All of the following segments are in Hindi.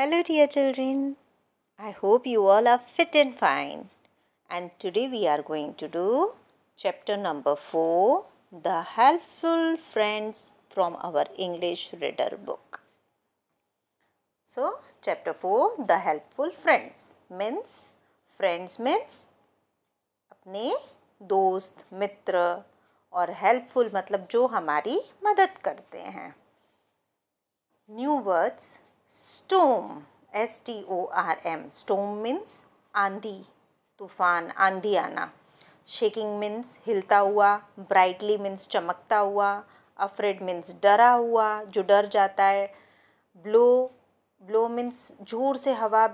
Hello, dear children. I hope you all are fit and fine. And today we are going to do chapter number 4 The Helpful Friends from our English Reader book. So, chapter 4 The Helpful Friends means friends means अपने दोस्त मित्र और हेल्पफुल मतलब जो हमारी मदद करते हैं new words storm S T O R M storm means आंधी तूफान आंधी आना शेकिंग मीन्स हिलता हुआ ब्राइटली मीन्स चमकता हुआ अफ्रेड मीन्स डरा हुआ जो डर जाता है ब्लो ब्लो मीन्स जोर से हवा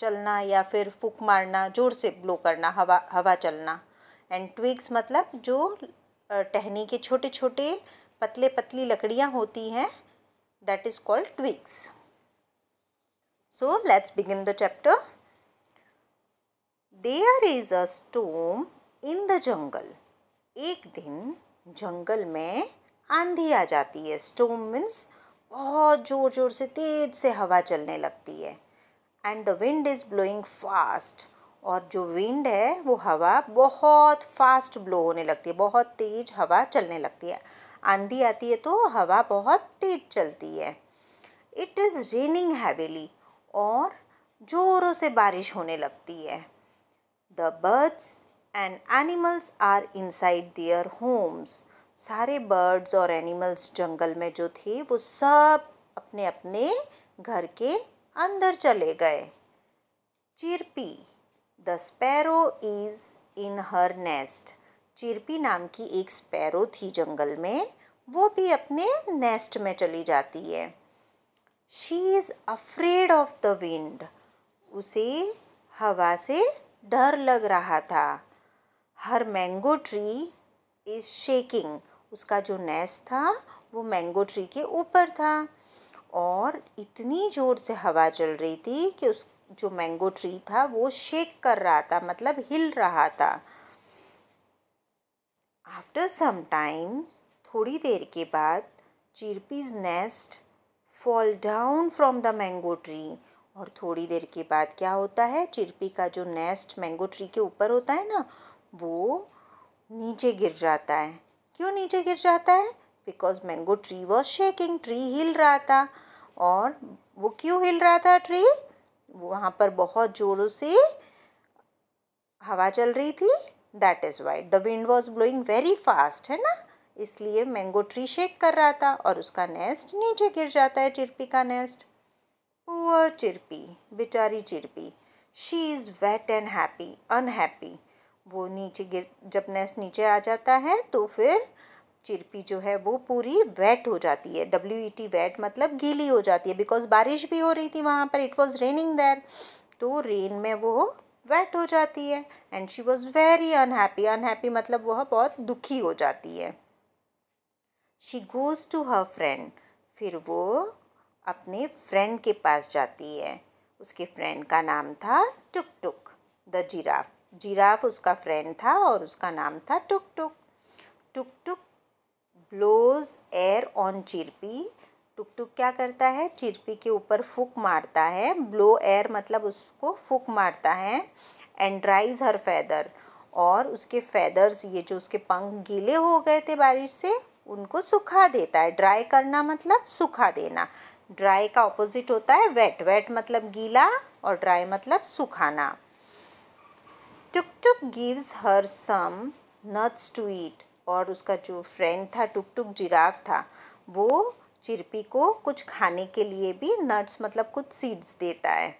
चलना या फिर फूक मारना जोर से ब्लो करना हवा हवा चलना एंड ट्विक्स मतलब जो टहनी के छोटे छोटे पतले पतली लकड़ियाँ होती हैं that is called twigs So let's begin the chapter. There is a storm in the jungle. एक दिन जंगल में आंधी आ जाती है स्टोम मीन्स बहुत ज़ोर ज़ोर से तेज़ से हवा चलने लगती है and the wind is blowing fast और जो विंड है वो हवा बहुत फास्ट ब्लो होने लगती है बहुत तेज़ हवा चलने लगती है आंधी आती है तो हवा बहुत तेज़ चलती है इट इज़ रेनिंग हैवीली और ज़ोरों से बारिश होने लगती है the birds and animals are inside their homes सारे बर्ड्स और एनिमल्स जंगल में जो थे वो सब अपने अपने घर के अंदर चले गए Chirpy the sparrow is in her nest Chirpy नाम की एक स्पैरो थी जंगल में वो भी अपने नेस्ट में चली जाती है she is afraid of the wind उसे हवा से डर लग रहा था her mango tree is shaking उसका जो नेस था वो मैंगो ट्री के ऊपर था और इतनी ज़ोर से हवा चल रही थी कि उस जो मैंगो ट्री था वो शेक कर रहा था मतलब हिल रहा था आफ्टर सम टाइम थोड़ी देर के बाद Chirpy's nest fall down from the mango tree और थोड़ी देर के बाद क्या होता है चिरपी का जो नेस्ट मैंगो ट्री के ऊपर होता है ना वो नीचे गिर जाता है क्यों नीचे गिर जाता है because mango tree was shaking tree हिल रहा था और वो क्यों हिल रहा था ट्री वहाँ पर बहुत ज़ोरों से हवा चल रही थी that is why the wind was blowing very fast है ना इसलिए मैंगो ट्री शेक कर रहा था और उसका नेस्ट नीचे गिर जाता है चिरपी का नेस्ट पुअर चिरपी बेचारी Chirpy she is wet and happy unhappy वो नीचे गिर जब नेस्ट नीचे आ जाता है तो फिर चिरपी जो है वो पूरी वेट हो जाती है डब्ल्यू ई टी वेट मतलब गीली हो जाती है बिकॉज बारिश भी हो रही थी वहाँ पर इट वॉज़ रेनिंग देर तो रेन में वो वेट हो जाती है and she was very unhappy unhappy मतलब वह बहुत दुखी हो जाती है she goes to her friend फिर वो अपने फ्रेंड के पास जाती है उसके फ्रेंड का नाम था Tuk Tuk the giraffe giraffe उसका फ्रेंड था और उसका नाम था Tuk Tuk Tuk Tuk blows air on Chirpy Tuk Tuk क्या करता है चिरपी के ऊपर फूक मारता है ब्लो एयर मतलब उसको फूक मारता है एंड हर फैदर और उसके फैदर्स ये जो उसके पंख गीले हो गए थे बारिश से उनको सुखा देता है ड्राई करना मतलब सुखा देना ड्राई का ऑपोजिट होता है वेट वेट मतलब गीला और ड्राई मतलब सुखाना Tuk Tuk gives her some nuts to eat और उसका जो फ्रेंड था टुक टुक जिराफ था वो चिरपी को कुछ खाने के लिए भी नट्स मतलब कुछ सीड्स देता है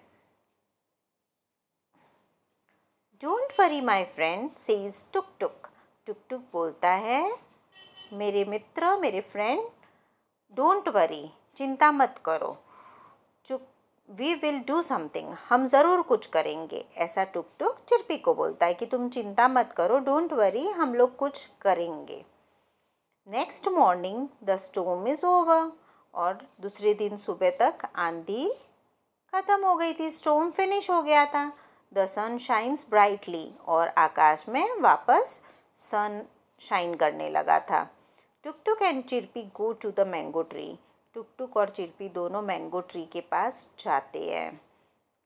don't worry my friend says Tuk Tuk Tuk Tuk बोलता है मेरे मित्र मेरे फ्रेंड डोंट वरी चिंता मत करो चुप वी विल डू समथिंग हम ज़रूर कुछ करेंगे ऐसा टुक टुक चिरपी को बोलता है कि तुम चिंता मत करो डोंट वरी हम लोग कुछ करेंगे next morning the storm is over और दूसरे दिन सुबह तक आंधी ख़त्म हो गई थी स्टोम फिनिश हो गया था द सन शाइन्स ब्राइटली और आकाश में वापस सन शाइन करने लगा था Tuk Tuk and Chirpy go to the mango tree Tuk Tuk और चिरपी दोनों मैंगो ट्री के पास जाते हैं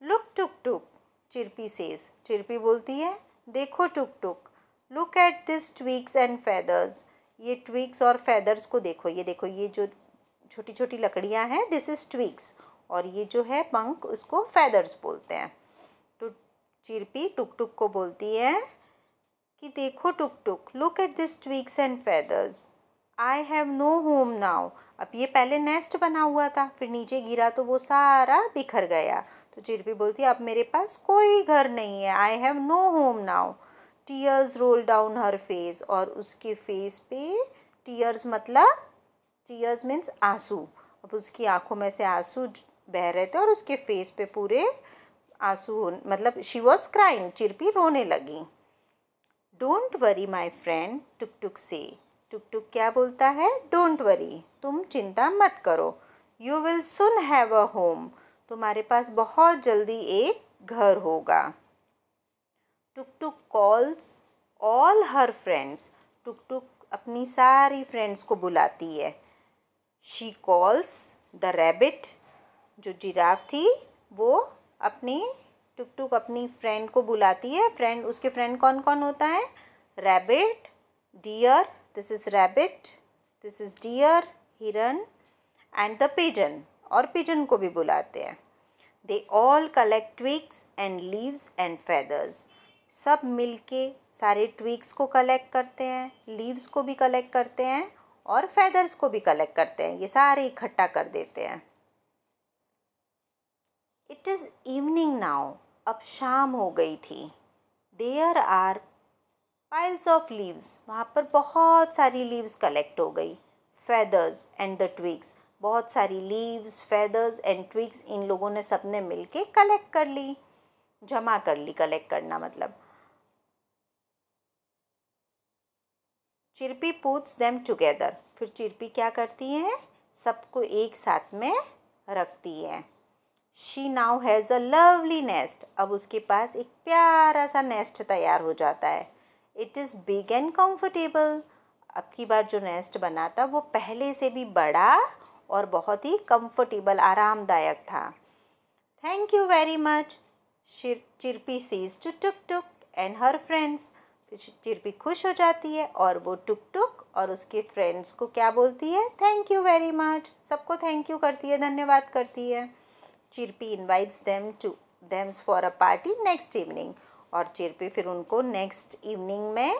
लुक टुक टुक चिरपी सेज चिरपी बोलती है देखो Tuk Tuk look at this twigs and feathers ये ट्विक्स और फैदर्स को देखो ये देखो ये जो छोटी छोटी लकड़ियाँ हैं दिस इज़ ट्विक्स और ये जो है पंख उसको फैदर्स बोलते हैं तो चिरपी टुक टुक को बोलती है कि देखो Tuk Tuk look at this twigs and feathers I have no home now अब ये पहले नेस्ट बना हुआ था फिर नीचे गिरा तो वो सारा बिखर गया तो चिरपी बोलती अब मेरे पास कोई घर नहीं है I have no home now tears roll down her face और उसके फेस पे टीयर्स मतलब टीयर्स मीन्स आंसू अब उसकी आंखों में से आंसू बह रहे थे और उसके फेस पे पूरे आंसू मतलब शी वॉज क्राइंग चिरपी रोने लगी don't worry my friend Tuk Tuk से टुक टुक क्या बोलता है डोंट वरी तुम चिंता मत करो you will soon have a home तुम्हारे पास बहुत जल्दी एक घर होगा Tuk Tuk calls all her friends Tuk Tuk अपनी सारी फ्रेंड्स को बुलाती है शी कॉल्स द रैबिट जो जिराफ थी वो अपनी टुक टुक अपनी फ्रेंड को बुलाती है फ्रेंड उसके फ्रेंड कौन कौन होता है rabbit deer This is rabbit, this is deer, हिरन एंड द पिजन और पिजन को भी बुलाते हैं they all collect twigs and leaves and feathers सब milke सारे twigs को कलेक्ट करते हैं लीव्स को भी कलेक्ट करते हैं और फैदर्स को भी कलेक्ट करते हैं ये सारे इकट्ठा कर देते हैं इट इज़ इवनिंग नाउ अब शाम हो गई थी there are piles of leaves वहाँ पर बहुत सारी लीव्स कलेक्ट हो गई फेदर्स एंड द ट्विग्स बहुत सारी लीव्स फेदर्स एंड ट्विग्स इन लोगों ने सबने मिल के कलेक्ट कर ली जमा कर ली कलेक्ट करना मतलब चिरपी पूछ देम टुगेदर फिर चिरपी क्या करती है सबको एक साथ में रखती है she now has a lovely nest अब उसके पास एक प्यारा सा नेस्ट तैयार हो जाता है it is big and comfortable अब की बार जो नेस्ट बना था वो पहले से भी बड़ा और बहुत ही कम्फर्टेबल आरामदायक था thank you very much Chirpy says to Tuk Tuk and her friends Chirpy खुश हो जाती है और वो टुक टुक और उसके फ्रेंड्स को क्या बोलती है थैंक यू वेरी मच सबको थैंक यू करती है धन्यवाद करती है चिरपी इनवाइट्स देम टू देम्स for a party next evening और चेयर पे फिर उनको नेक्स्ट इवनिंग में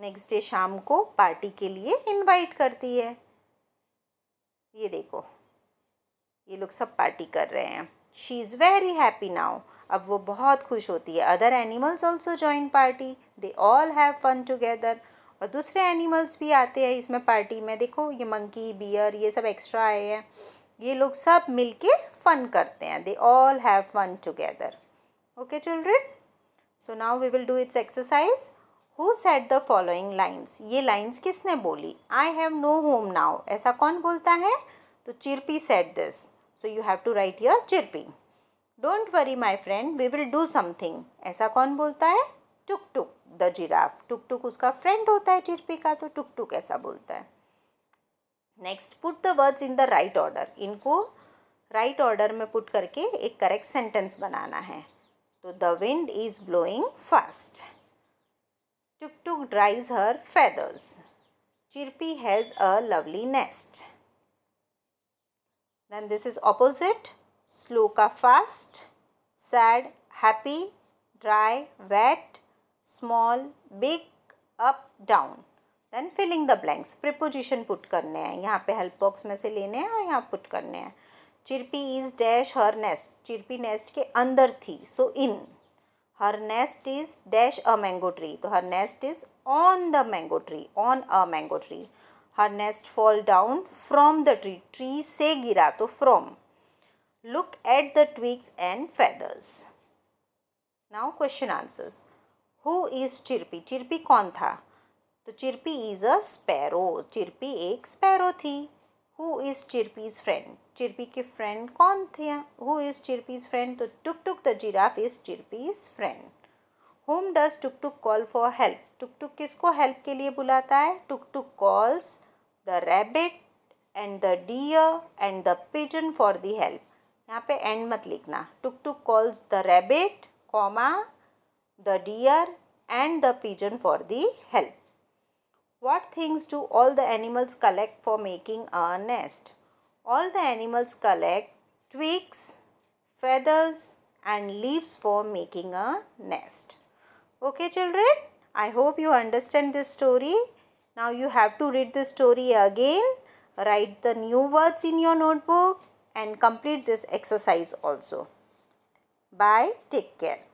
नेक्स्ट डे शाम को पार्टी के लिए इनवाइट करती है ये देखो ये लोग सब पार्टी कर रहे हैं she is very happy now अब वो बहुत खुश होती है other animals also join party they all have fun together और दूसरे एनिमल्स भी आते हैं इसमें पार्टी में देखो ये मंकी बियर ये सब एक्स्ट्रा आए हैं ये लोग सब मिलके फन करते हैं they all have fun together okay children so now we will do its exercise who said the following lines ये लाइन्स किसने बोली I have no home now ऐसा कौन बोलता है तो Chirpy said this so you have to write your Chirpy don't worry my friend we will do something ऐसा कौन बोलता है टुक टुक द जिराफ टुक टुक उसका फ्रेंड होता है चिरपी का तो टुक टुक ऐसा बोलता है next put the words in the right order इनको राइट right ऑर्डर में पुट करके एक करेक्ट सेंटेंस बनाना है So the wind is blowing fast. Tuk Tuk dries her feathers. Chirpy has a lovely nest. Then this is opposite. Slow ka fast, sad, happy, dry, wet, small, big, up, down. Then filling the blanks preposition put करने हैं यहाँ पे हेल्प बॉक्स में से लेने हैं और यहाँ पुट करने हैं Chirpy is dash her nest Chirpy nest के अंदर थी so in her nest is dash a mango tree तो her nest is on the mango tree on a mango tree her nest fall down from the tree tree से गिरा तो from look at the twigs and feathers now question answers who is Chirpy Chirpy कौन था तो चिरपी इज़ अ स्पैरो चिरपी एक स्पैरो थी who is Chirpy's friend Chirpy के फ्रेंड कौन थे हु इज़ चिरपीज़ फ्रेंड तो Tuk Tuk the giraffe is Chirpy's friend whom does Tuk Tuk call for help Tuk Tuk किसको हेल्प के लिए बुलाता है Tuk Tuk calls the rabbit and the deer and the pigeon for the help यहाँ पे एंड मत लिखना Tuk Tuk calls the rabbit comma the deer and the pigeon for the help What things do all the animals collect for making a nest? All the animals collect twigs, feathers and leaves for making a nest. Okay children, I hope you understand this story. Now you have to read the story again, write the new words in your notebook and complete this exercise also. Bye, take care.